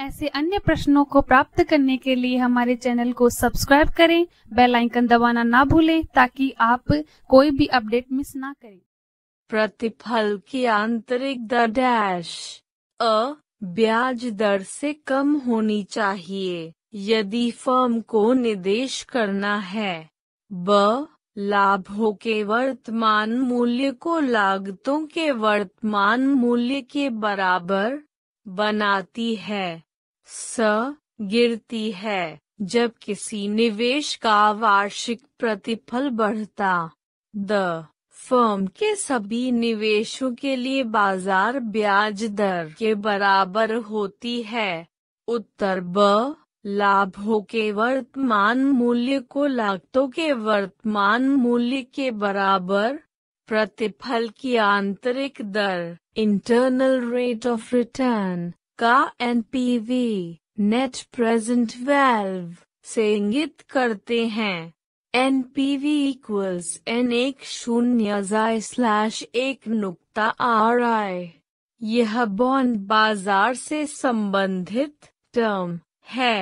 ऐसे अन्य प्रश्नों को प्राप्त करने के लिए हमारे चैनल को सब्सक्राइब करें बेल आइकन दबाना ना भूलें ताकि आप कोई भी अपडेट मिस ना करें प्रतिफल की आंतरिक दर डैश अ ब्याज दर से कम होनी चाहिए यदि फर्म को निदेश करना है ब लाभों के वर्तमान मूल्य को लागतों के वर्तमान मूल्य के बराबर बनाती है स गिरती है जब किसी निवेश का वार्षिक प्रतिफल बढ़ता द फर्म के सभी निवेशों के लिए बाजार ब्याज दर के बराबर होती है उत्तर ब लाभों के वर्तमान मूल्य को लागतों के वर्तमान मूल्य के बराबर प्रतिफल की आंतरिक दर इंटरनल रेट ऑफ रिटर्न का एनपीवी नेट प्रेजेंट वैल्व से इंगित करते हैं N P V equals N एक शून्य जाय स्लैश एक नुकता आर आई यह बॉन्ड बाजार से संबंधित टर्म है